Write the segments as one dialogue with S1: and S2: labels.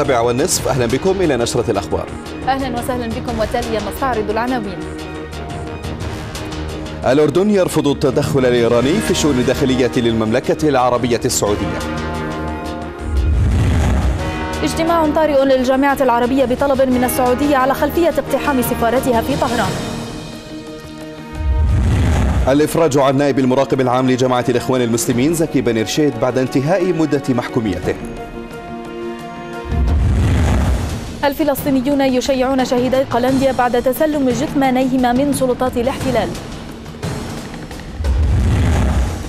S1: السابعة والنصف أهلا بكم إلى نشرة الأخبار
S2: أهلا وسهلا بكم وتاليا نستعرض العناوين
S1: الأردن يرفض التدخل الإيراني في الشؤون الداخلية للمملكة العربية السعودية
S2: اجتماع طارئ للجامعة العربية بطلب من السعودية على خلفية اقتحام سفارتها في طهران
S1: الإفراج عن نائب المراقب العام لجماعة الإخوان المسلمين زكي بن رشيد بعد انتهاء مدة محكوميته
S2: الفلسطينيون يشيعون شهيدي قلنديا بعد تسلم جثمانيهما من سلطات الاحتلال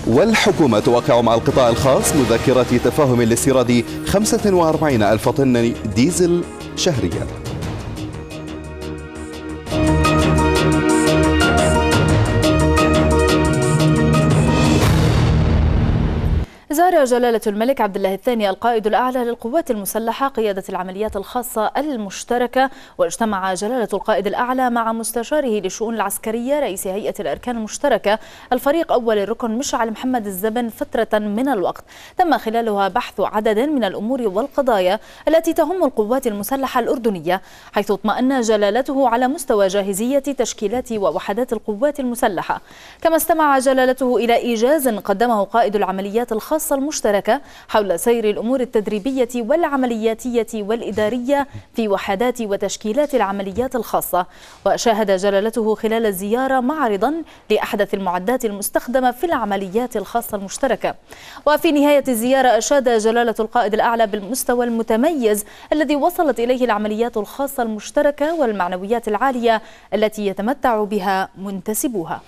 S1: والحكومة توقع مع القطاع الخاص مذكرة تفاهم لاستيراد 45 ألف طن ديزل شهرياً
S2: زار جلالة الملك عبد الله الثاني القائد الأعلى للقوات المسلحة قيادة العمليات الخاصة المشتركة واجتمع جلالة القائد الأعلى مع مستشاره للشؤون العسكرية رئيس هيئة الأركان المشتركة الفريق أول الركن مشعل محمد الزبن فترة من الوقت تم خلالها بحث عدد من الأمور والقضايا التي تهم القوات المسلحة الأردنية حيث اطمأن جلالته على مستوى جاهزية تشكيلات ووحدات القوات المسلحة كما استمع جلالته إلى إيجاز قدمه قائد العمليات الخاصة منصة المشتركة حول سير الأمور التدريبية والعملياتية والإدارية في وحدات وتشكيلات العمليات الخاصة وشاهد جلالته خلال الزيارة معرضا لأحدث المعدات المستخدمة في العمليات الخاصة المشتركة وفي نهاية الزيارة أشاد جلالة القائد الأعلى بالمستوى المتميز الذي وصلت إليه العمليات الخاصة المشتركة والمعنويات العالية التي يتمتع بها منتسبوها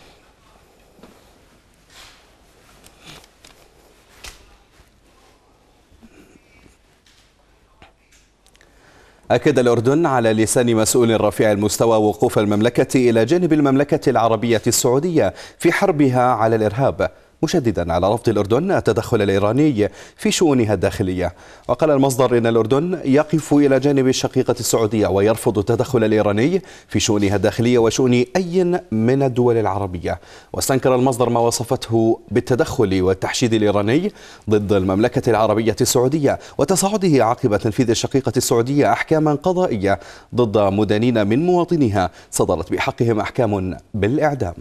S1: أكد الأردن على لسان مسؤول رفيع المستوى وقوف المملكة إلى جانب المملكة العربية السعودية في حربها على الإرهاب مشددا على رفض الأردن التدخل الإيراني في شؤونها الداخلية وقال المصدر إن الأردن يقف إلى جانب الشقيقة السعودية ويرفض التدخل الإيراني في شؤونها الداخلية وشؤون أي من الدول العربية واستنكر المصدر ما وصفته بالتدخل والتحشيد الإيراني ضد المملكة العربية السعودية وتصاعده عقب تنفيذ الشقيقة السعودية أحكاما قضائية ضد مدنين من مواطنيها صدرت بحقهم أحكام بالإعدام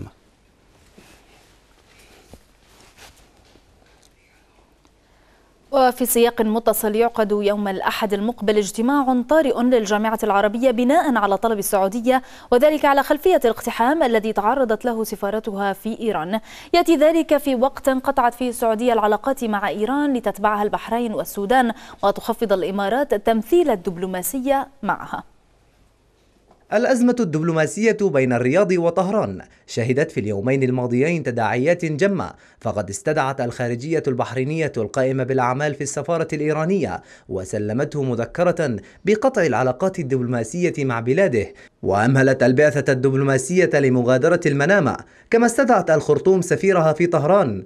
S2: وفي سياق متصل يعقد يوم الأحد المقبل اجتماع طارئ للجامعة العربية بناء على طلب السعودية وذلك على خلفية الاقتحام الذي تعرضت له سفارتها في إيران يأتي ذلك في وقت قطعت فيه السعودية العلاقات مع إيران لتتبعها البحرين والسودان وتخفض الإمارات تمثيل الدبلوماسية معها
S3: الأزمة الدبلوماسية بين الرياض وطهران شهدت في اليومين الماضيين تداعيات جمة فقد استدعت الخارجية البحرينية القائمة بالأعمال في السفارة الإيرانية وسلمته مذكرة بقطع العلاقات الدبلوماسية مع بلاده وأمهلت البعثة الدبلوماسية لمغادرة المنامة كما استدعت الخرطوم سفيرها في طهران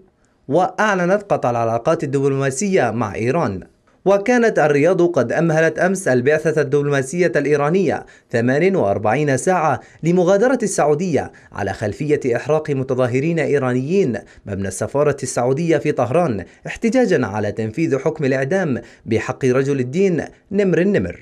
S3: وأعلنت قطع العلاقات الدبلوماسية مع إيران وكانت الرياض قد أمهلت أمس البعثة الدبلوماسية الإيرانية 48 ساعة لمغادرة السعودية على خلفية إحراق متظاهرين إيرانيين مبنى السفارة السعودية في طهران احتجاجا على تنفيذ حكم الإعدام بحق رجل الدين نمر النمر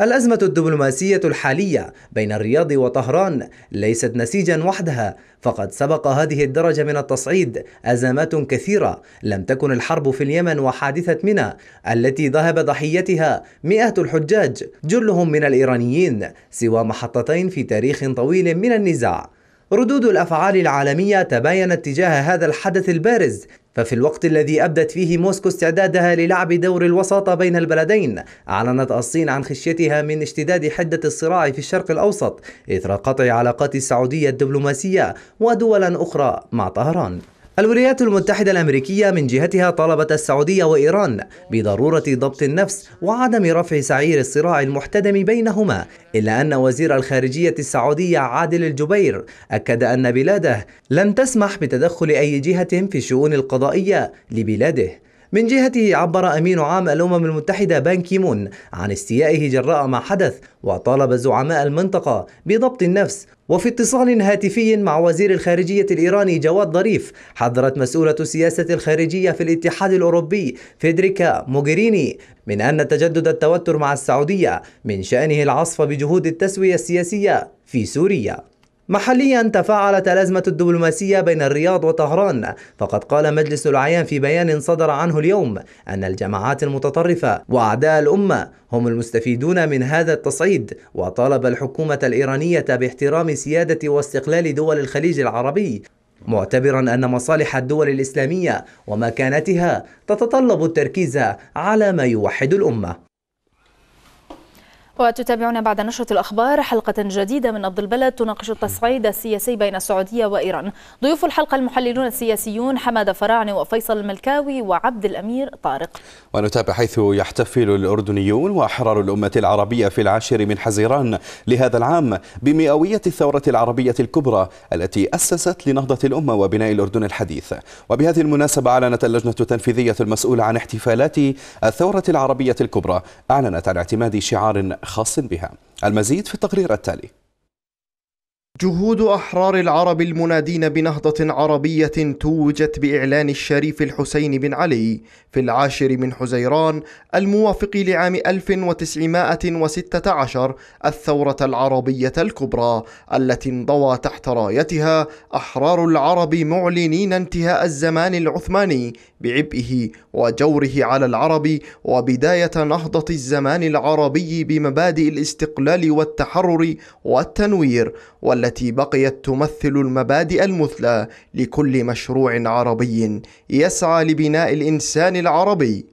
S3: الأزمة الدبلوماسية الحالية بين الرياض وطهران ليست نسيجا وحدها فقد سبق هذه الدرجة من التصعيد أزمات كثيرة لم تكن الحرب في اليمن وحادثة منى التي ذهب ضحيتها مئات الحجاج جلهم من الإيرانيين سوى محطتين في تاريخ طويل من النزاع ردود الأفعال العالمية تباينت تجاه هذا الحدث البارز ففي الوقت الذي أبدت فيه موسكو استعدادها للعب دور الوساطة بين البلدين أعلنت الصين عن خشيتها من اشتداد حدة الصراع في الشرق الأوسط إثر قطع علاقات السعودية الدبلوماسية ودولا أخرى مع طهران الولايات المتحدة الأمريكية من جهتها طالبت السعودية وإيران بضرورة ضبط النفس وعدم رفع سعير الصراع المحتدم بينهما إلا أن وزير الخارجية السعودية عادل الجبير أكد أن بلاده لن تسمح بتدخل أي جهة في الشؤون القضائية لبلاده من جهته عبر أمين عام الأمم المتحدة بان كيمون عن استيائه جراء ما حدث وطالب زعماء المنطقة بضبط النفس وفي اتصال هاتفي مع وزير الخارجية الإيراني جواد ظريف حذرت مسؤولة السياسة الخارجية في الاتحاد الأوروبي فيدريكا موغيريني من أن تجدد التوتر مع السعودية من شأنه العصف بجهود التسوية السياسية في سوريا محليا تفاعلت الأزمة الدبلوماسية بين الرياض وطهران فقد قال مجلس الأعيان في بيان صدر عنه اليوم أن الجماعات المتطرفة وأعداء الأمة هم المستفيدون من هذا التصعيد وطالب الحكومة الإيرانية باحترام سيادة واستقلال دول الخليج العربي معتبرا أن مصالح الدول الإسلامية ومكانتها تتطلب التركيز على ما يوحد الأمة
S2: وتتابعون بعد نشرة الأخبار حلقة جديدة من نبض البلد تناقش التصعيد السياسي بين السعودية وإيران ضيوف الحلقة المحللون السياسيون حمادة فراعنة وفيصل الملكاوي وعبد الأمير طارق
S1: ونتابع حيث يحتفل الأردنيون وأحرار الأمة العربية في العاشر من حزيران لهذا العام بمئوية الثورة العربية الكبرى التي أسست لنهضة الأمة وبناء الأردن الحديث وبهذه المناسبة أعلنت اللجنة التنفيذية المسؤولة عن احتفالات الثورة العربية الكبرى أعلنت عن اعتماد شعار خاص بها المزيد في التقرير التالي
S4: جهود أحرار العرب المنادين بنهضة عربية توجت بإعلان الشريف الحسين بن علي في العاشر من حزيران الموافق لعام 1916 الثورة العربية الكبرى التي انضوى تحت رايتها أحرار العرب معلنين انتهاء الزمان العثماني بعبئه وجوره على العرب وبداية نهضة الزمان العربي بمبادئ الاستقلال والتحرر والتنوير والتي بقيت تمثل المبادئ المثلى لكل مشروع عربي يسعى لبناء الانسان العربي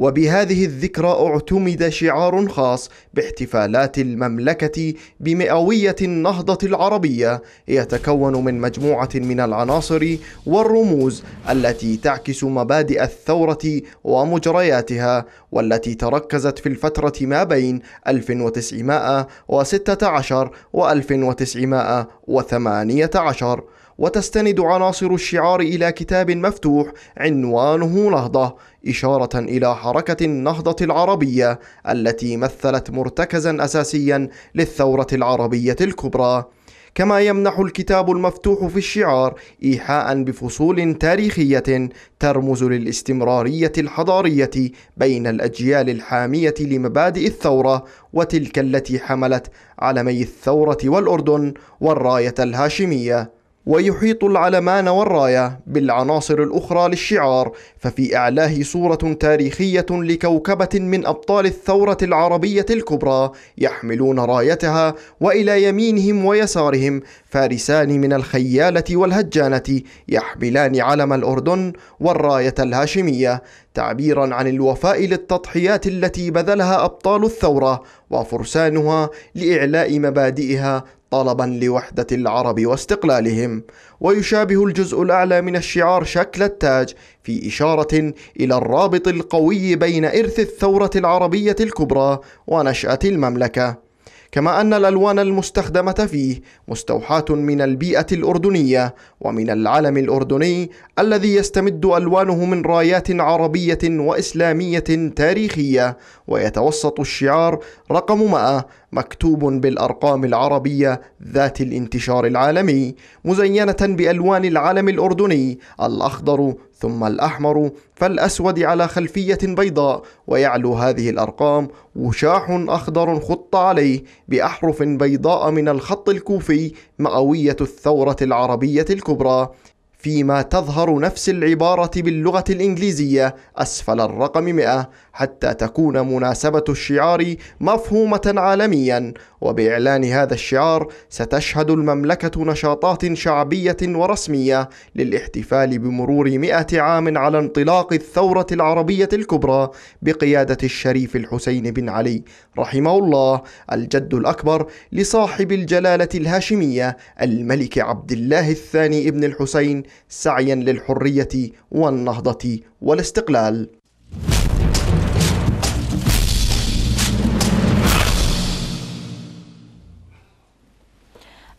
S4: وبهذه الذكرى اعتمد شعار خاص باحتفالات المملكة بمئوية النهضة العربية يتكون من مجموعة من العناصر والرموز التي تعكس مبادئ الثورة ومجرياتها والتي تركزت في الفترة ما بين 1916 و 1918 وتستند عناصر الشعار إلى كتاب مفتوح عنوانه نهضة إشارة إلى حركة النهضة العربية التي مثلت مرتكزا أساسيا للثورة العربية الكبرى كما يمنح الكتاب المفتوح في الشعار إيحاء بفصول تاريخية ترمز للاستمرارية الحضارية بين الأجيال الحامية لمبادئ الثورة وتلك التي حملت علمي الثورة والأردن والراية الهاشمية ويحيط العلمان والراية بالعناصر الأخرى للشعار ففي أعلاه صورة تاريخية لكوكبة من أبطال الثورة العربية الكبرى يحملون رايتها وإلى يمينهم ويسارهم فارسان من الخيالة والهجانة يحملان علم الأردن والراية الهاشمية تعبيرا عن الوفاء للتضحيات التي بذلها أبطال الثورة وفرسانها لإعلاء مبادئها طلبا لوحدة العرب واستقلالهم ويشابه الجزء الأعلى من الشعار شكل التاج في إشارة إلى الرابط القوي بين إرث الثورة العربية الكبرى ونشأة المملكة كما أن الألوان المستخدمة فيه مستوحاة من البيئة الأردنية ومن العلم الأردني الذي يستمد ألوانه من رايات عربية وإسلامية تاريخية ويتوسط الشعار رقم 100 مكتوب بالأرقام العربية ذات الانتشار العالمي مزينة بألوان العلم الأردني الأخضر ثم الأحمر فالأسود على خلفية بيضاء ويعلو هذه الأرقام وشاح أخضر خط عليه بأحرف بيضاء من الخط الكوفي مئوية الثورة العربية الكبرى فيما تظهر نفس العبارة باللغة الإنجليزية أسفل الرقم 100 حتى تكون مناسبة الشعار مفهومة عالميا وبإعلان هذا الشعار ستشهد المملكة نشاطات شعبية ورسمية للاحتفال بمرور مئة عام على انطلاق الثورة العربية الكبرى بقيادة الشريف الحسين بن علي رحمه الله الجد الأكبر لصاحب الجلالة الهاشمية الملك عبد الله الثاني ابن الحسين سعيا للحرية والنهضة والاستقلال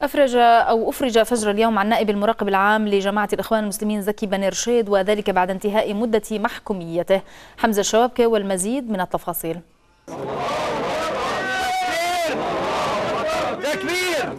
S2: أفرج أو أفرج فجر اليوم عن نائب المراقب العام لجماعة الإخوان المسلمين زكي بن رشيد وذلك بعد انتهاء مدة محكوميته حمزة الشوابكة والمزيد من التفاصيل
S3: تكبير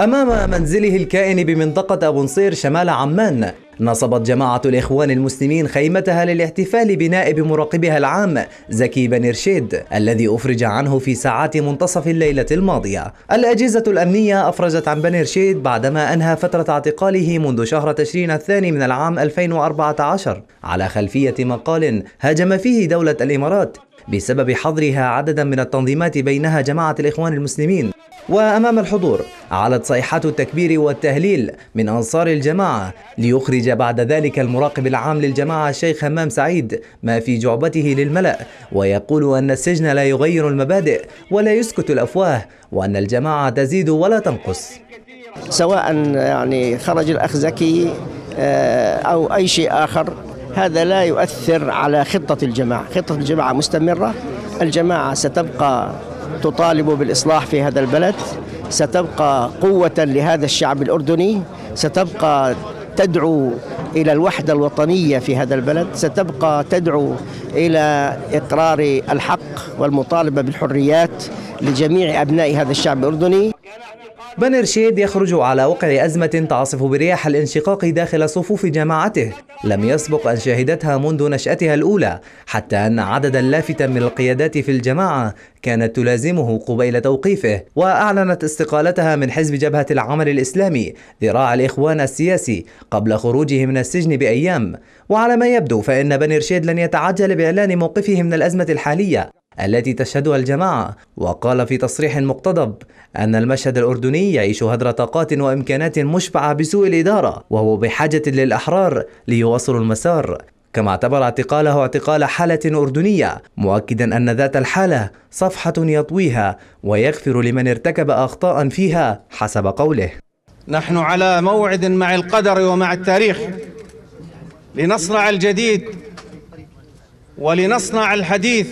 S3: أمام منزله الكائن بمنطقة أبو نصير شمال عمان نصبت جماعة الإخوان المسلمين خيمتها للاحتفال بنائب مراقبها العام زكي بن رشيد الذي أفرج عنه في ساعات منتصف الليلة الماضية الأجهزة الأمنية أفرجت عن بن رشيد بعدما أنهى فترة اعتقاله منذ شهر تشرين الثاني من العام 2014 على خلفية مقال هاجم فيه دولة الإمارات بسبب حظرها عددا من التنظيمات بينها جماعة الإخوان المسلمين وأمام الحضور علت صيحات التكبير والتهليل من أنصار الجماعة ليخرج بعد ذلك المراقب العام للجماعة الشيخ همام سعيد ما في جعبته للملأ ويقول أن السجن لا يغير المبادئ ولا يسكت الأفواه وأن الجماعة تزيد ولا تنقص سواء يعني خرج الأخ زكي آه، أو أي شيء آخر
S4: هذا لا يؤثر على خطة الجماعة خطة الجماعة مستمرة الجماعة ستبقى تطالب بالإصلاح في هذا البلد ستبقى قوة لهذا الشعب الأردني ستبقى تدعو إلى الوحدة الوطنية
S3: في هذا البلد ستبقى تدعو إلى إقرار الحق والمطالبة بالحريات لجميع أبناء هذا الشعب الأردني بن رشيد يخرج على وقع أزمة تعصف برياح الانشقاق داخل صفوف جماعته لم يسبق أن شهدتها منذ نشأتها الأولى حتى أن عددا لافتا من القيادات في الجماعة كانت تلازمه قبيل توقيفه وأعلنت استقالتها من حزب جبهة العمل الإسلامي ذراع الإخوان السياسي قبل خروجه من السجن بأيام وعلى ما يبدو فإن بني رشيد لن يتعجل بإعلان موقفه من الأزمة الحالية التي تشهدها الجماعة وقال في تصريح مقتضب أن المشهد الأردني يعيش هدر طاقات وإمكانات مشبعة بسوء الإدارة وهو بحاجة للأحرار ليواصلوا المسار كما اعتبر اعتقاله اعتقال حالة أردنية مؤكدا أن ذات الحالة صفحة يطويها ويغفر لمن ارتكب أخطاء فيها حسب قوله
S5: نحن على موعد مع القدر ومع التاريخ لنصنع الجديد ولنصنع الحديث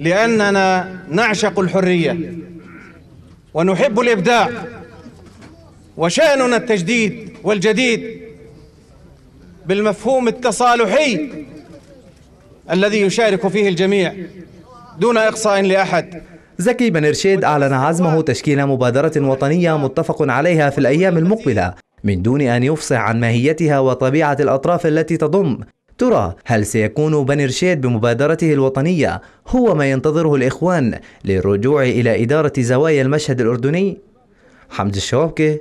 S5: لأننا نعشق الحرية ونحب الإبداع وشأننا التجديد والجديد بالمفهوم
S3: التصالحي الذي يشارك فيه الجميع دون إقصاء لأحد زكي بن رشيد أعلن عزمه تشكيل مبادرة وطنية متفق عليها في الأيام المقبلة من دون أن يفصح عن ماهيتها وطبيعة الأطراف التي تضم ترى هل سيكون بني رشيد بمبادرته الوطنية هو ما ينتظره الإخوان للرجوع إلى إدارة زوايا المشهد الأردني؟ حمد الشوابكي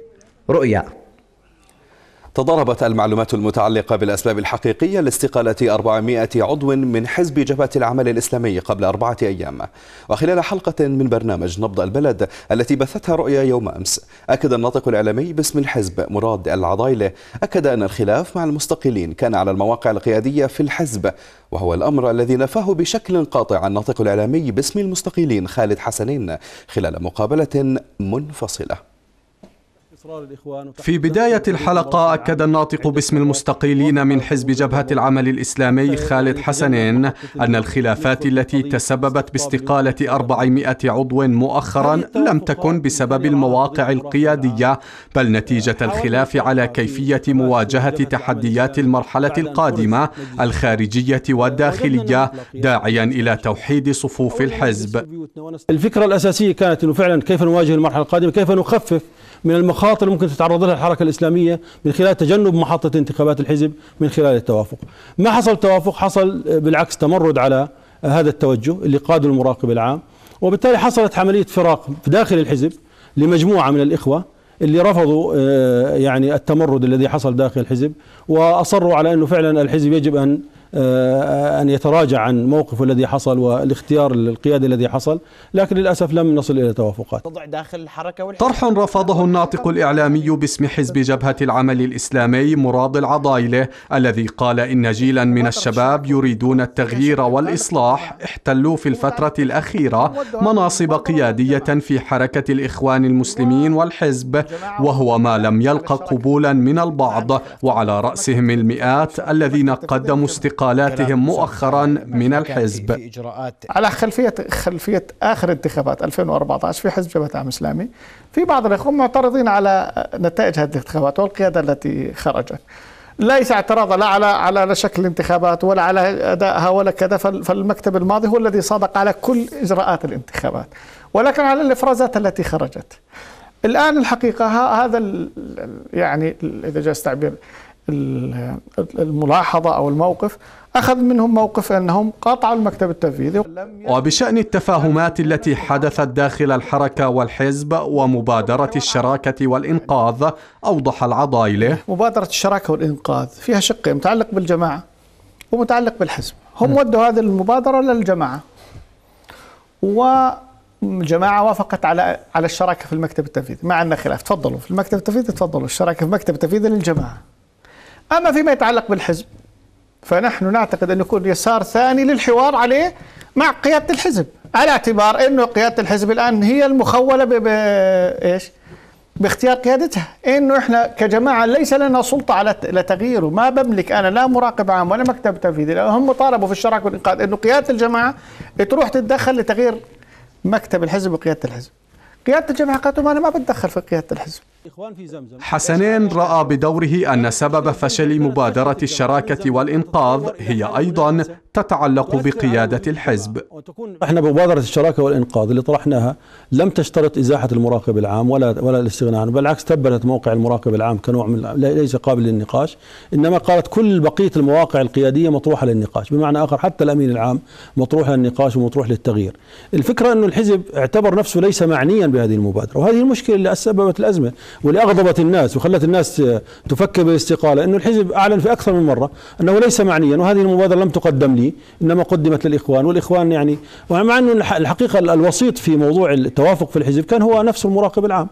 S3: رؤيا
S1: تضاربت المعلومات المتعلقة بالأسباب الحقيقية لاستقالة 400 عضو من حزب جبهة العمل الإسلامي قبل أربعة أيام وخلال حلقة من برنامج نبض البلد التي بثتها رؤيا يوم أمس أكد الناطق الإعلامي باسم الحزب مراد العضايلة أكد أن الخلاف مع المستقلين كان على المواقع القيادية في الحزب وهو الأمر الذي نفاه بشكل قاطع الناطق الإعلامي باسم المستقيلين خالد حسنين خلال مقابلة منفصلة
S6: في بداية الحلقة أكد الناطق باسم المستقيلين من حزب جبهة العمل الإسلامي خالد حسنين أن الخلافات التي تسببت باستقالة 400 عضو مؤخرا لم تكن بسبب المواقع القيادية بل نتيجة الخلاف على كيفية مواجهة تحديات المرحلة القادمة الخارجية والداخلية داعيا إلى توحيد صفوف الحزب
S5: الفكرة الأساسية كانت أنه فعلا كيف نواجه المرحلة القادمة كيف نخفف من المخاطر المخاطر اللي ممكن تتعرض لها الحركه الاسلاميه من خلال تجنب محطه انتخابات الحزب من خلال التوافق. ما حصل توافق حصل آه، بالعكس تمرد على آه، هذا التوجه اللي قاده المراقب العام وبالتالي حصلت عمليه فراق داخل الحزب لمجموعه من الاخوه اللي رفضوا آه، يعني التمرد الذي حصل داخل الحزب واصروا على انه فعلا الحزب يجب ان آه، أن يتراجع عن موقفه الذي حصل والاختيار القيادي الذي حصل لكن للأسف لم نصل إلى توافقات داخل الحركة طرح رفضه الناطق الإعلامي
S6: باسم حزب جبهة العمل الإسلامي مراد العضايلة الذي قال إن جيلا من الشباب يريدون التغيير والإصلاح احتلوا في الفترة الأخيرة مناصب قيادية في حركة الإخوان المسلمين والحزب وهو ما لم يلقى قبولا من البعض وعلى رأسهم المئات الذين قدموا استقالة مقالاتهم مؤخرا من الحزب
S7: على خلفية خلفية آخر انتخابات 2014 في حزب جبهة العام الإسلامي في بعض الإخوة معترضين على نتائج هذه الانتخابات والقيادة التي خرجت ليس اعتراضا لا على على شكل الانتخابات ولا على ادائها ولا كذا فالمكتب الماضي هو الذي صادق على كل اجراءات الانتخابات ولكن على الافرازات التي خرجت الان الحقيقه هذا يعني اذا جاز التعبير الملاحظة أو الموقف أخذ منهم موقف أنهم قاطعوا المكتب التنفيذي وبشأن التفاهمات
S6: التي حدثت داخل الحركة والحزب ومبادرة الشراكة والإنقاذ أوضح العضايله
S7: مبادرة الشراكة والإنقاذ فيها شقين متعلق بالجماعة ومتعلق بالحزب هم ودوا هذه المبادرة للجماعة والجماعة وافقت على على الشراكة في المكتب التنفيذي مع أن خلاف تفضلوا في المكتب التنفيذي تفضلوا الشراكة في المكتب التنفيذي للجماعة أما فيما يتعلق بالحزب فنحن نعتقد أن يكون يسار ثاني للحوار عليه مع قيادة الحزب على اعتبار أنه قيادة الحزب الآن هي المخولة بإيش؟ باختيار قيادتها انه احنا كجماعه ليس لنا سلطه على لتغييره ما بملك انا لا مراقب عام ولا مكتب تنفيذي هم طالبوا في الشراكه والانقاذ انه قياده الجماعه تروح تتدخل لتغيير مكتب الحزب وقياده الحزب قياده الجماعه قالت انا ما بتدخل في قياده الحزب
S6: حسنين رأى بدوره أن سبب فشل مبادرة الشراكة والإنقاذ هي أيضا تتعلق بقيادة الحزب
S5: احنا بمبادرة الشراكة والإنقاذ اللي طرحناها لم تشترط إزاحة المراقب العام ولا ولا الاستغناء عنه بالعكس تبنت موقع المراقب العام كنوع من ليس قابل للنقاش إنما قالت كل بقية المواقع القيادية مطروحة للنقاش بمعنى آخر حتى الأمين العام مطروح للنقاش ومطروح للتغيير الفكرة أنه الحزب اعتبر نفسه ليس معنيا بهذه المبادرة وهذه المشكلة اللي سببت الأزمة واللي أغضبت الناس وخلت الناس تفكر بالاستقالة أنه الحزب أعلن في أكثر من مرة أنه ليس معنيا وهذه المبادرة لم تقدم لي إنما قدمت للإخوان والإخوان يعني ومع أنه الحقيقة الوسيط في موضوع التوافق في الحزب كان هو نفس المراقب العام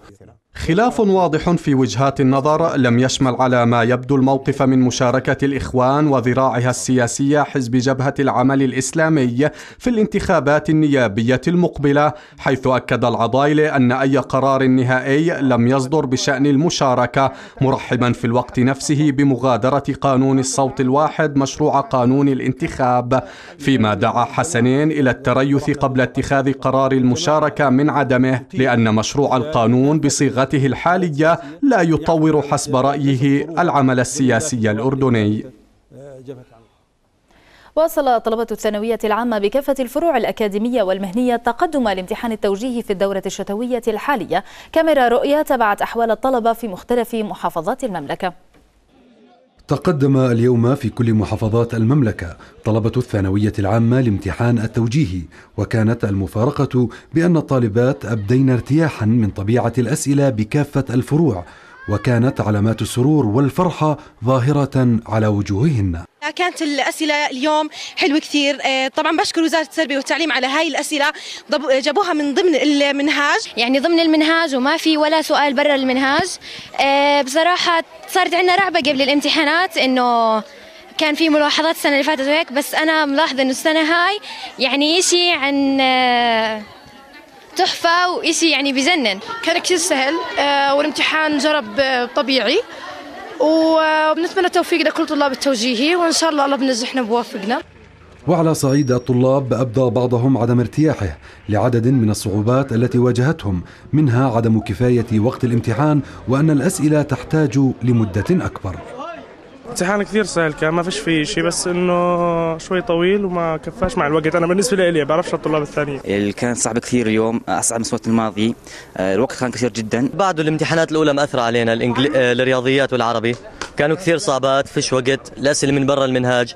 S5: خلاف واضح في
S6: وجهات النظر لم يشمل على ما يبدو الموقف من مشاركة الإخوان وذراعها السياسية حزب جبهة العمل الإسلامي في الانتخابات النيابية المقبلة حيث أكد العضايلة أن أي قرار نهائي لم يصدر بشأن المشاركة مرحبا في الوقت نفسه بمغادرة قانون الصوت الواحد مشروع قانون الانتخاب فيما دعا حسنين إلى التريث قبل اتخاذ قرار المشاركة من عدمه لأن مشروع القانون بصيغة صياغته الحالية لا يطور حسب رأيه العمل السياسي الأردني
S2: واصل طلبة الثانوية العامة بكافة الفروع الأكاديمية والمهنية تقدم لامتحان التوجيه في الدورة الشتوية الحالية كاميرا رؤية تبعت أحوال الطلبة في مختلف محافظات المملكة
S8: تقدم اليوم في كل محافظات المملكة طلبة الثانوية العامة لامتحان التوجيهي وكانت المفارقة بأن الطالبات أبدين ارتياحا من طبيعة الأسئلة بكافة الفروع وكانت علامات السرور والفرحة ظاهرة على وجوههن
S5: كانت
S9: الأسئلة اليوم حلوة كثير آه، طبعا بشكر وزارة التربية والتعليم على هاي الأسئلة
S2: جابوها من ضمن المنهاج يعني ضمن المنهاج وما في ولا سؤال برا المنهاج آه، بصراحة صارت عندنا رعبة قبل الامتحانات إنه كان في ملاحظات السنة اللي فاتت وهيك بس أنا ملاحظة إنه السنة هاي يعني إشي عن آه، تحفة وإشي يعني بجنن كان كثير سهل والامتحان جرب
S10: طبيعي وبنتمنى التوفيق لكل طلاب التوجيهي وان شاء الله الله بنزحنا بوافقنا
S8: وعلى صعيد الطلاب أبدى بعضهم عدم ارتياحه لعدد من الصعوبات التي واجهتهم منها عدم كفاية وقت الامتحان وأن الأسئلة تحتاج لمدة أكبر
S11: امتحان كثير سهل كان ما فيش فيه شيء بس انه شوي طويل وما كفاش مع الوقت انا بالنسبه لي بعرفش الطلاب الثانيين
S12: اللي كانت صعبه كثير اليوم اصعب من السنوات الماضي آه، الوقت كان كثير جدا بعد الامتحانات الاولى مأثرة علينا
S3: الانجلي... آه، الرياضيات والعربي كانوا كثير صعبات فيش وقت الاسئله من برا المنهاج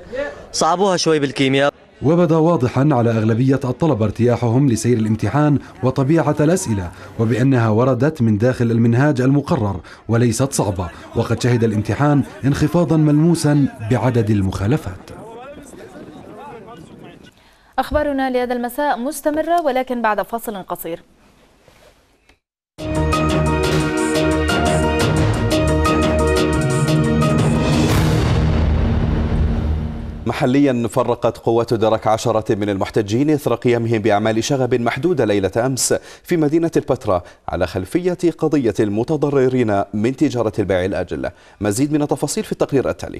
S3: صعبوها شوي بالكيمياء
S8: وبدا واضحا على أغلبية الطلبة ارتياحهم لسير الامتحان وطبيعة الأسئلة وبأنها وردت من داخل المنهاج المقرر وليست صعبة وقد شهد الامتحان انخفاضا ملموسا بعدد المخالفات
S2: أخبارنا لهذا المساء مستمرة ولكن بعد فاصل قصير
S1: محليا فرقت قوات درك عشرة من المحتجين إثر قيامهم بأعمال شغب محدودة ليلة أمس في مدينة البتراء على خلفية قضية المتضررين من تجارة البيع الآجل مزيد من التفاصيل في التقرير التالي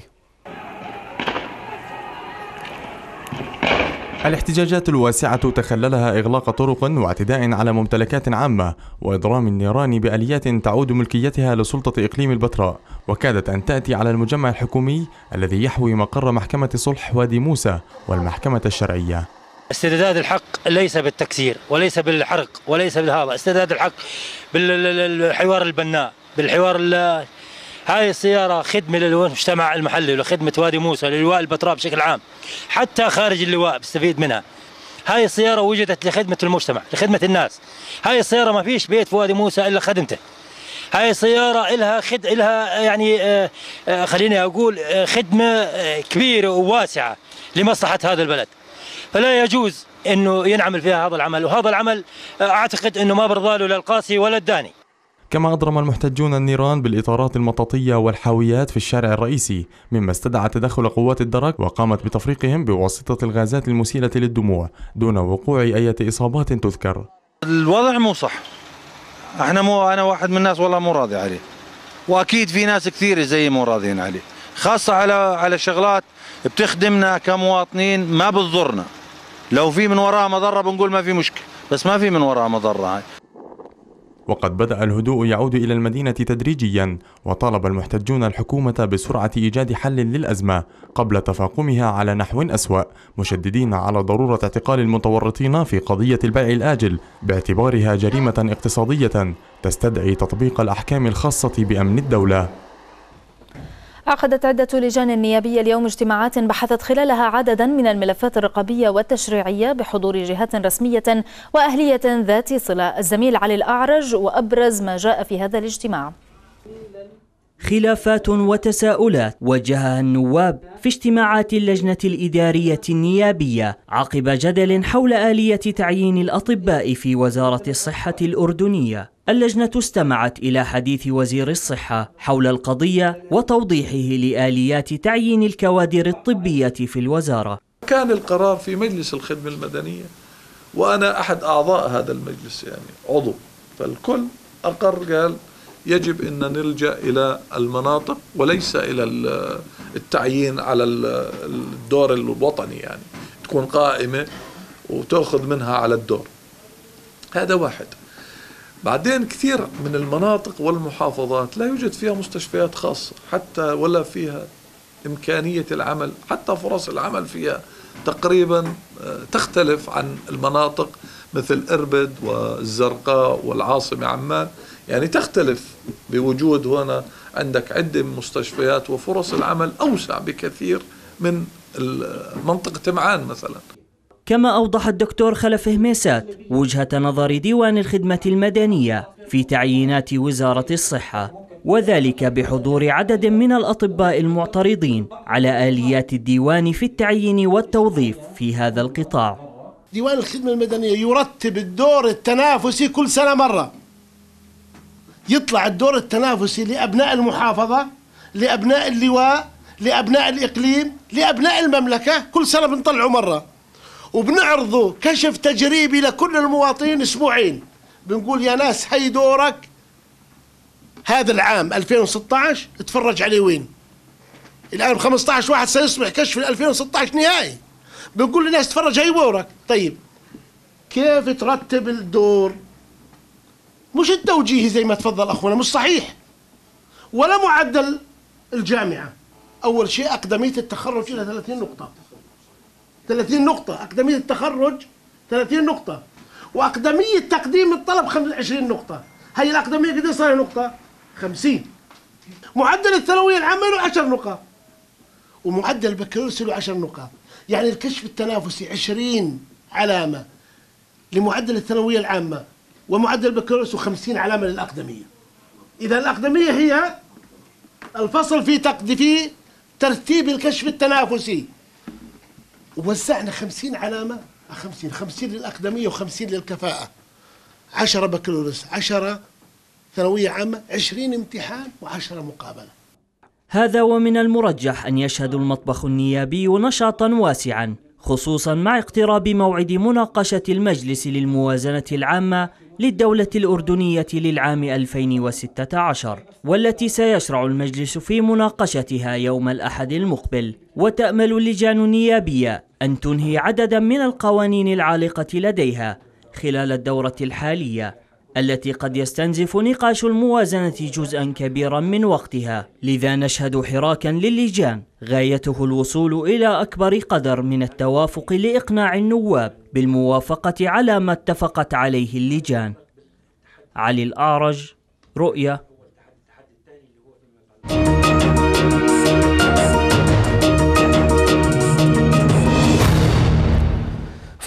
S11: الاحتجاجات الواسعة تخللها إغلاق طرق واعتداء على ممتلكات عامة وإضرام النيران بآليات تعود ملكيتها لسلطة إقليم البتراء وكادت أن تأتي على المجمع الحكومي الذي يحوي مقر محكمة صلح وادي موسى والمحكمة الشرعية
S5: استرداد الحق ليس بالتكسير وليس بالحرق وليس بالهذا استرداد الحق بالحوار البناء بالحوار هاي السيارة خدمة للمجتمع المحلي ولخدمة وادي موسى للواء البتراء بشكل عام حتى خارج اللواء بستفيد منها هاي السيارة وجدت لخدمة المجتمع لخدمة الناس هاي السيارة ما فيش بيت في وادي موسى إلا خدمته هاي السيارة إلها خد إلها يعني آه، آه، خليني أقول آه، خدمة كبيرة وواسعة لمصلحة هذا البلد فلا يجوز انه ينعمل فيها هذا العمل وهذا العمل اعتقد انه ما برضاله للقاسي لا القاسي ولا الداني
S11: كما أضرم المحتجون النيران بالإطارات المطاطية والحاويات في الشارع الرئيسي مما استدعى تدخل قوات الدرك وقامت بتفريقهم بواسطة الغازات المسيلة للدموع دون وقوع أي إصابات تذكر
S5: الوضع مو صح احنا مو انا واحد من الناس والله مو راضي عليه واكيد في ناس كثير زي مو راضيين عليه خاصه على على شغلات بتخدمنا كمواطنين ما بتضرنا لو في من وراها مضره بنقول ما في مشكله بس ما في من وراها مضره هاي
S11: وقد بدأ الهدوء يعود إلى المدينة تدريجيا وطالب المحتجون الحكومة بسرعة إيجاد حل للأزمة قبل تفاقمها على نحو أسوأ مشددين على ضرورة اعتقال المتورطين في قضية البيع الآجل باعتبارها جريمة اقتصادية تستدعي تطبيق الأحكام الخاصة بأمن الدولة
S2: عقدت عدة لجان نيابية اليوم اجتماعات بحثت خلالها عددا من الملفات الرقابية والتشريعية بحضور جهات رسمية وأهلية ذات صلة الزميل علي الأعرج وأبرز ما جاء في هذا الاجتماع
S12: خلافات وتساؤلات وجهها النواب في اجتماعات اللجنة الإدارية النيابية عقب جدل حول آلية تعيين الأطباء في وزارة الصحة الأردنية اللجنة استمعت إلى حديث وزير الصحة حول القضية وتوضيحه لآليات تعيين الكوادر الطبية في الوزارة
S5: كان القرار في مجلس الخدمة المدنية وأنا أحد أعضاء هذا المجلس يعني عضو فالكل أقر قال يجب أن نلجأ إلى المناطق وليس إلى التعيين على الدور الوطني يعني تكون قائمة وتأخذ منها على الدور هذا واحد بعدين كثير من المناطق والمحافظات لا يوجد فيها مستشفيات خاصة حتى ولا فيها إمكانية العمل حتى فرص العمل فيها تقريبا آه، تختلف عن المناطق مثل إربد والزرقاء والعاصمة عمان يعني تختلف بوجود هنا عندك عدة مستشفيات وفرص العمل أوسع بكثير من منطقة معان مثلا
S12: كما أوضح الدكتور خلف هميسات وجهة نظر ديوان الخدمة المدنية في تعيينات وزارة الصحة وذلك بحضور عدد من الأطباء المعترضين على آليات الديوان في التعيين والتوظيف في هذا القطاع
S13: ديوان الخدمة المدنية يرتب الدور التنافسي كل سنة مرة يطلع الدور التنافسي لأبناء المحافظة لأبناء اللواء لأبناء الإقليم لأبناء المملكة كل سنة بنطلعه مرة وبنعرضه كشف تجريبي لكل المواطنين أسبوعين بنقول يا ناس هي دورك هذا العام 2016 اتفرج عليه وين الآن 15 واحد سيصبح كشف 2016 نهائي بنقول للناس تفرج هي دورك طيب كيف ترتب الدور مش التوجيهي زي ما تفضل اخونا مش صحيح ولا معدل الجامعه اول شيء اقدميه التخرج الى 30 نقطه 30 نقطه اقدميه التخرج 30 نقطه واقدميه تقديم الطلب 25 نقطه هي الاقدميه قد صار نقطه 50 معدل الثانويه العامه له 10 نقاط ومعدل البكالوريوس له 10 نقاط يعني الكشف التنافسي 20 علامه لمعدل الثانويه العامه ومعدل بكالوريوس و50 علامة للأقدمية إذا الأقدمية هي الفصل في في ترتيب الكشف التنافسي ووزعنا 50 علامة 50 50 للأقدمية و50 للكفاءة 10 بكالوريوس 10 ثانوية عامة 20 امتحان و10 مقابلة
S12: هذا ومن المرجح أن يشهد المطبخ النيابي نشاطا واسعا خصوصا مع اقتراب موعد مناقشة المجلس للموازنة العامة للدولة الأردنية للعام 2016 والتي سيشرع المجلس في مناقشتها يوم الأحد المقبل وتأمل اللجان النيابية أن تنهي عددا من القوانين العالقة لديها خلال الدورة الحالية التي قد يستنزف نقاش الموازنة جزءا كبيرا من وقتها لذا نشهد حراكا للجان غايته الوصول إلى أكبر قدر من التوافق لإقناع النواب بالموافقة على ما اتفقت عليه اللجان علي الأعرج رؤية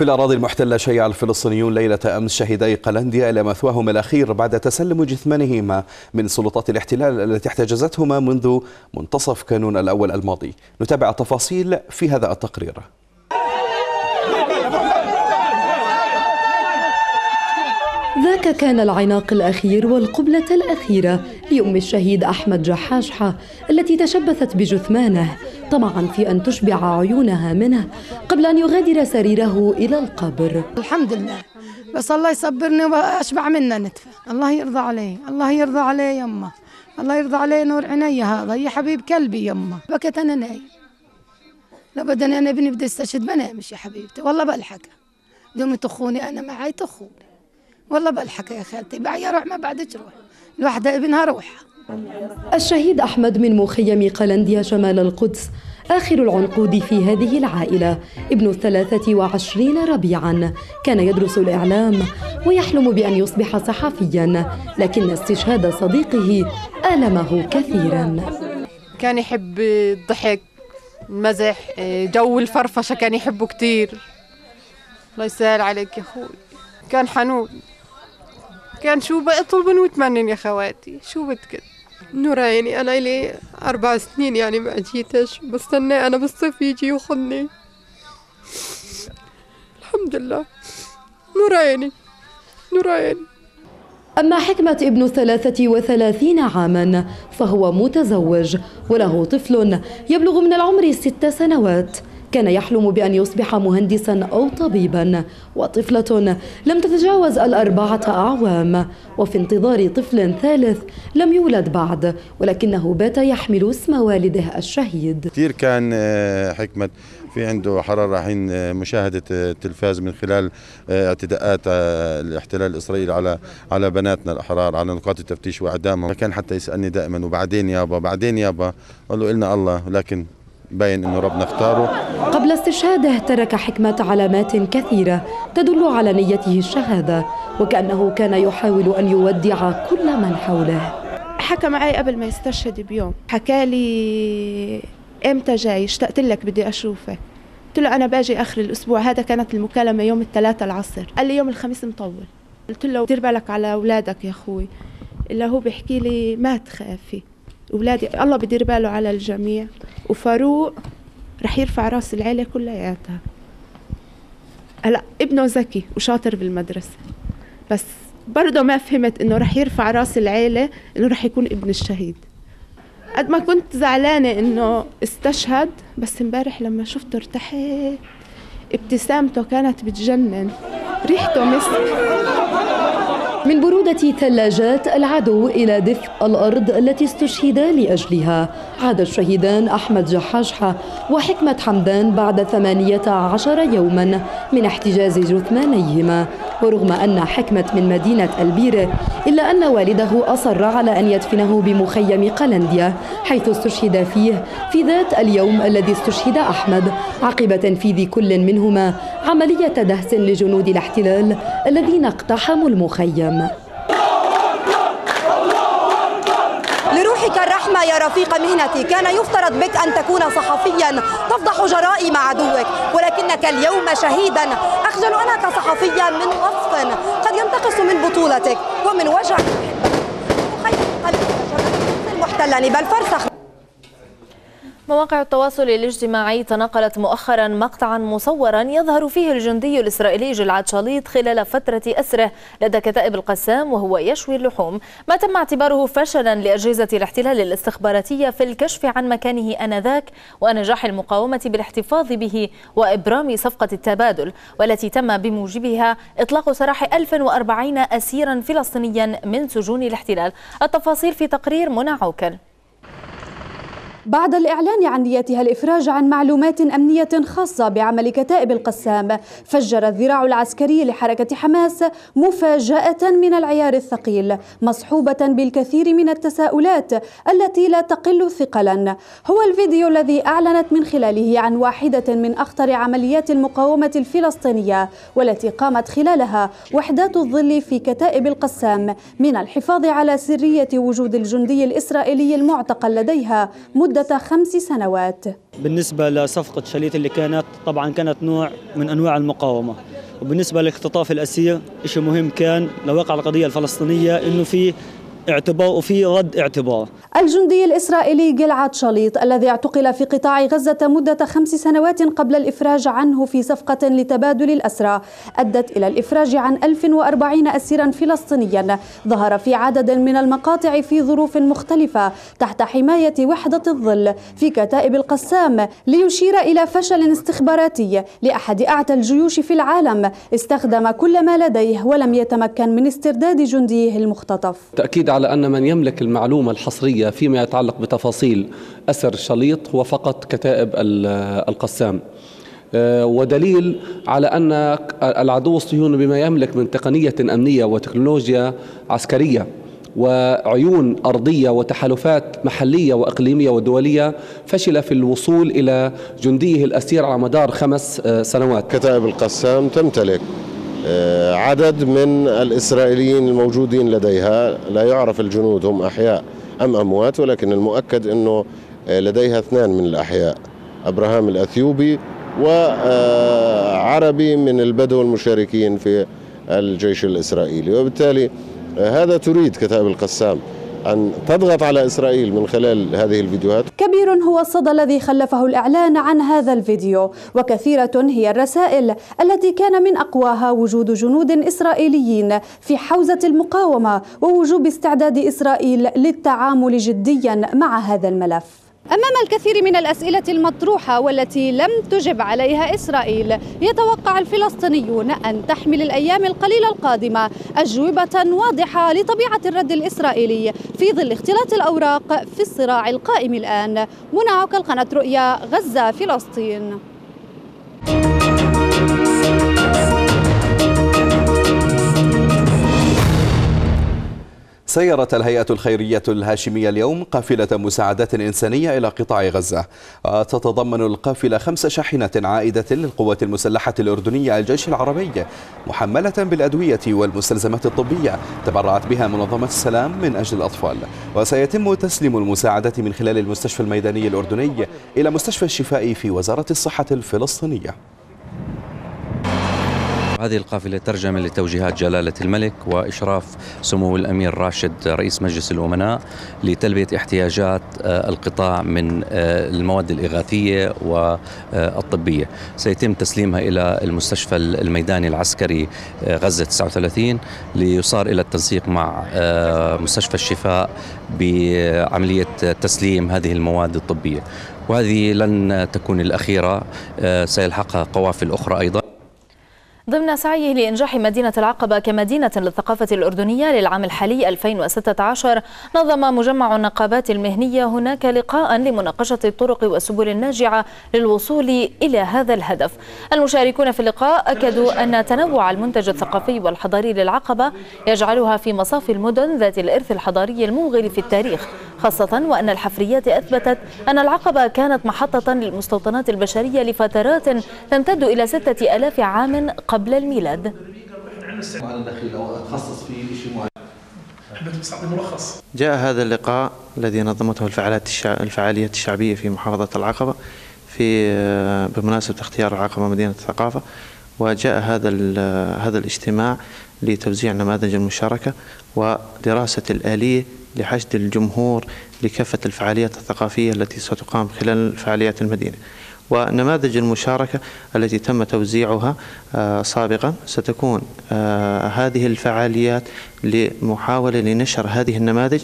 S1: في الأراضي المحتلة شيع الفلسطينيون ليلة أمس شهيدي قلنديا إلى مثواهم الأخير بعد تسلم جثمانهما من سلطات الاحتلال التي احتجزتهما منذ منتصف كانون الأول الماضي نتابع التفاصيل في هذا التقرير
S10: ذاك كان العناق الأخير والقبلة الأخيرة لأم الشهيد أحمد جحاشحة التي تشبثت بجثمانه طمعا في أن تشبع عيونها منه قبل أن يغادر سريره إلى القبر الحمد لله بس الله يصبرني وأشبع منه نتفة الله يرضى عليه الله يرضى عليه يما الله يرضى عليه نور عيني هذا يا حبيب قلبي يما بكت أنا لو لابد أنا ابني بدي استشهد بنامش يا حبيبتي والله بلحق دوم تخوني أنا معي تخوني والله بلحق يا خالتي بعد روح ما بعدك روح الوحدة ابنها روح الشهيد أحمد من مخيم قلنديا شمال القدس آخر العنقود في هذه العائلة ابن الثلاثة وعشرين ربيعا كان يدرس الإعلام ويحلم بأن يصبح صحفيا لكن استشهاد صديقه ألمه كثيرا
S9: كان يحب الضحك المزح جو الفرفشة كان يحبه كثير الله يسهل عليك يا أخوي كان حنون
S10: كان شو بقى طلبن وتمنن يا خواتي شو بدك نورا يعني أنا لي أربع سنين يعني ما أجيتش بستنى أنا بالصيف يجي ياخذني
S4: الحمد لله نورا يعني
S7: نورا يعني
S10: أما حكمة ابن 33 وثلاثين عاما فهو متزوج وله طفل يبلغ من العمر ست سنوات كان يحلم بأن يصبح مهندسا أو طبيبا وطفلة لم تتجاوز الأربعة أعوام وفي انتظار طفل ثالث لم يولد بعد ولكنه بات يحمل اسم والده الشهيد
S11: كثير كان آه، حكمة في عنده حرارة حين آه، مشاهدة آه، التلفاز من خلال اعتداءات الاحتلال الإسرائيلي على على بناتنا الأحرار على نقاط التفتيش وإعدامهم كان حتى يسألني دائما وبعدين يابا بعدين يابا أقول له إلنا الله لكن باين انه ربنا اختاره قبل
S10: استشهاده ترك حكمة علامات كثيرة تدل على نيته الشهادة وكأنه كان يحاول أن يودع كل من حوله حكى معي قبل ما يستشهد بيوم حكى لي امتى جاي اشتقت لك بدي اشوفك قلت له انا باجي اخر الاسبوع هذا كانت المكالمه يوم الثلاثاء العصر قال لي يوم الخميس مطول قلت له دير بالك على اولادك يا اخوي الا هو بيحكي لي ما تخافي اولادي الله بدير باله على الجميع وفاروق رح يرفع راس العيله كلياتها هلا ابنه ذكي وشاطر بالمدرسه بس برضه ما فهمت انه رح يرفع راس العيله انه رح يكون ابن الشهيد قد ما كنت زعلانه انه استشهد بس امبارح لما شفته ارتحت ابتسامته كانت بتجنن ريحته مسك من برودة ثلاجات العدو إلى دفء الأرض التي استشهد لأجلها عاد الشهيدان أحمد جحاشحة وحكمة حمدان بعد 18 يوما من احتجاز جثمانيهما ورغم أن حكمت من مدينة البيرة إلا أن والده أصر على أن يدفنه بمخيم قلنديا حيث استشهد فيه في ذات اليوم الذي استشهد أحمد عقب تنفيذ كل منهما عملية دهس لجنود الاحتلال الذين اقتحموا المخيم مهما يا رفيق مهنتي كان يفترض بك أن تكون صحفيا تفضح جرائم عدوك ولكنك اليوم شهيدا أخجل أنا كصحفية من وصف قد ينتقص من بطولتك
S2: ومن وجع المحتلني بل فرسخ مواقع التواصل الاجتماعي تناقلت مؤخرا مقطعا مصورا يظهر فيه الجندي الإسرائيلي جلعاد شاليط خلال فترة أسره لدى كتائب القسام وهو يشوي اللحوم ما تم اعتباره فشلا لأجهزة الاحتلال الاستخباراتية في الكشف عن مكانه أنذاك ونجاح المقاومة بالاحتفاظ به وإبرام صفقة التبادل والتي تم بموجبها إطلاق سراح 1040 أسيرا فلسطينيا من سجون الاحتلال التفاصيل في تقرير منى عوكل
S9: بعد الإعلان عن نيتها الإفراج عن معلومات أمنية خاصة بعمل كتائب القسام فجر الذراع العسكري لحركة حماس مفاجأة من العيار الثقيل مصحوبة بالكثير من التساؤلات التي لا تقل ثقلا هو الفيديو الذي أعلنت من خلاله عن واحدة من أخطر عمليات المقاومة الفلسطينية والتي قامت خلالها وحدات الظل في كتائب القسام من الحفاظ على سرية وجود الجندي الإسرائيلي المعتقل لديها مدة خمس سنوات
S12: بالنسبة لصفقة شليت اللي كانت طبعا كانت نوع من أنواع المقاومة وبالنسبة لاختطاف الأسير شيء مهم كان لواقع القضية الفلسطينية أنه في اعتبار وفي رد اعتبار الجندي
S9: الإسرائيلي جلعاد شليط الذي اعتقل في قطاع غزة مدة خمس سنوات قبل الإفراج عنه في صفقة لتبادل الأسرى أدت إلى الإفراج عن 1040 أسيرا فلسطينيا ظهر في عدد من المقاطع في ظروف مختلفة تحت حماية وحدة الظل في كتائب القسام ليشير إلى فشل استخباراتي لأحد أعتى الجيوش في العالم استخدم كل ما لديه ولم يتمكن من استرداد جنديه المختطف
S1: تأكيد على أن من يملك المعلومة الحصرية فيما يتعلق بتفاصيل أسر شليط هو فقط كتائب القسام آه، ودليل على أن العدو الصهيوني بما يملك من تقنية أمنية وتكنولوجيا عسكرية وعيون أرضية وتحالفات محلية وإقليمية ودولية فشل في الوصول إلى جنديه الأسير على مدار
S13: خمس آه، سنوات كتائب القسام تمتلك آه، عدد من الإسرائيليين الموجودين لديها لا يعرف الجنود هم أحياء أم أموات ولكن المؤكد أنه آه، لديها اثنان من الأحياء أبراهام الأثيوبي وعربي آه، من البدو المشاركين في الجيش الإسرائيلي وبالتالي هذا تريد كتاب القسام أن تضغط على إسرائيل من خلال هذه الفيديوهات
S9: كبير هو الصدى الذي خلفه الإعلان عن هذا الفيديو وكثيرة هي الرسائل التي كان من أقواها وجود جنود إسرائيليين في حوزة المقاومة ووجوب استعداد إسرائيل للتعامل جديا مع هذا الملف أمام الكثير من الأسئلة المطروحة والتي لم تجب عليها إسرائيل يتوقع الفلسطينيون أن تحمل الأيام القليلة القادمة أجوبة واضحة لطبيعة الرد الإسرائيلي في ظل اختلاط الأوراق في الصراع القائم الآن منى القناة رؤيا غزة فلسطين
S1: سيرت الهيئة الخيرية الهاشمية اليوم قافلة مساعدات إنسانية إلى قطاع غزة آه، تتضمن القافلة خمس شاحنة عائدة للقوات المسلحة الأردنية الجيش العربي محملة بالأدوية والمستلزمات الطبية تبرعت بها منظمة السلام من أجل الأطفال وسيتم تسليم المساعدة من خلال المستشفى الميداني الأردني إلى مستشفى الشفاء في وزارة الصحة الفلسطينية هذه القافلة ترجمة لتوجيهات جلالة الملك وإشراف سمو الأمير راشد رئيس مجلس الأمناء لتلبية احتياجات آه، القطاع من آه، المواد الإغاثية والطبية سيتم تسليمها إلى المستشفى الميداني العسكري آه، غزة 39 ليصار إلى التنسيق مع مستشفى الشفاء بعملية تسليم هذه المواد الطبية وهذه لن تكون الأخيرة سيلحقها قوافل أخرى أيضا
S2: ضمن سعيه لإنجاح مدينة العقبة كمدينة للثقافة الأردنية للعام الحالي 2016 نظم مجمع النقابات المهنية هناك لقاء لمناقشة الطرق والسبل الناجعة للوصول إلى هذا الهدف المشاركون في اللقاء أكدوا أن تنوع المنتج الثقافي والحضاري للعقبة يجعلها في مصاف المدن ذات الإرث الحضاري الموغل في التاريخ خاصة وأن الحفريات أثبتت أن العقبة كانت محطة للمستوطنات البشرية لفترات تمتد إلى ستة ألاف عام قبل قبل الميلاد
S4: جاء هذا اللقاء الذي نظمته الفعاليات الفعالية الشعبية في محافظة العقبة في آه، بمناسبة اختيار العقبة مدينة الثقافة وجاء هذا آه، هذا الاجتماع لتوزيع نماذج المشاركة ودراسة الآلية لحشد الجمهور لكافة الفعاليات الثقافية التي ستقام خلال فعاليات المدينة ونماذج المشاركة التي تم توزيعها آه، سابقا ستكون آه، هذه الفعاليات لمحاولة لنشر هذه النماذج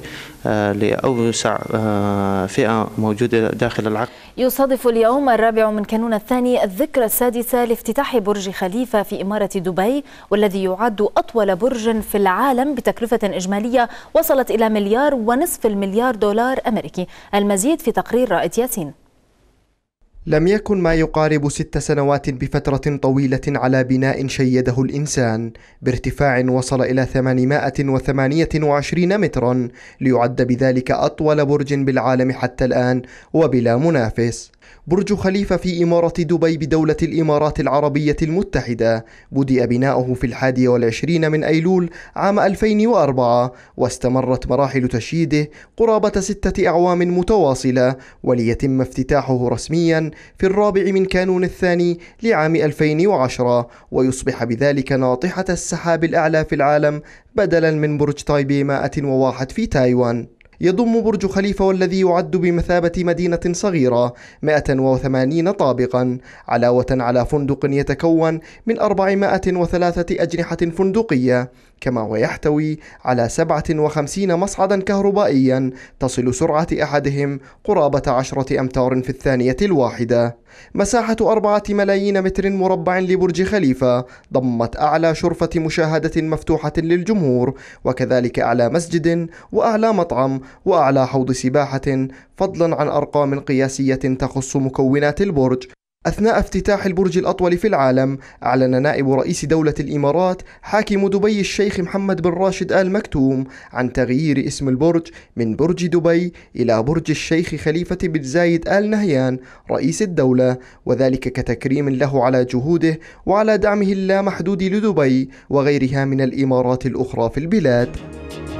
S4: آه، لأوسع فئة موجودة داخل العقل
S2: يصادف اليوم الرابع من كانون الثاني الذكرى السادسة لافتتاح برج خليفة في إمارة دبي والذي يعد أطول برج في العالم بتكلفة إجمالية وصلت إلى مليار ونصف المليار دولار أمريكي المزيد في تقرير رائد ياسين
S4: لم يكن ما يقارب ست سنوات بفترة طويلة على بناء شيده الإنسان بارتفاع وصل إلى 828 مترا ليعد بذلك أطول برج بالعالم حتى الآن وبلا منافس برج خليفة في إمارة دبي بدولة الإمارات العربية المتحدة بدأ بناؤه في الحادي والعشرين من أيلول عام 2004 واستمرت مراحل تشييده قرابة ستة أعوام متواصلة وليتم افتتاحه رسميا في الرابع من كانون الثاني لعام 2010 ويصبح بذلك ناطحة السحاب الأعلى في العالم بدلا من برج تايبي 101 في تايوان يضم برج خليفة والذي يعد بمثابة مدينة صغيرة 180 طابقا علاوة على فندق يتكون من 403 أجنحة فندقية كما ويحتوي على 57 مصعدا كهربائيا تصل سرعة أحدهم قرابة 10 أمتار في الثانية الواحدة مساحة أربعة ملايين متر مربع لبرج خليفة ضمت أعلى شرفة مشاهدة مفتوحة للجمهور وكذلك أعلى مسجد وأعلى مطعم وأعلى حوض سباحة فضلا عن أرقام قياسية تخص مكونات البرج أثناء افتتاح البرج الأطول في العالم أعلن نائب رئيس دولة الإمارات حاكم دبي الشيخ محمد بن راشد آل مكتوم عن تغيير اسم البرج من برج دبي إلى برج الشيخ خليفة بن زايد آل نهيان رئيس الدولة وذلك كتكريم له على جهوده وعلى دعمه اللامحدود لدبي وغيرها من الإمارات الأخرى في البلاد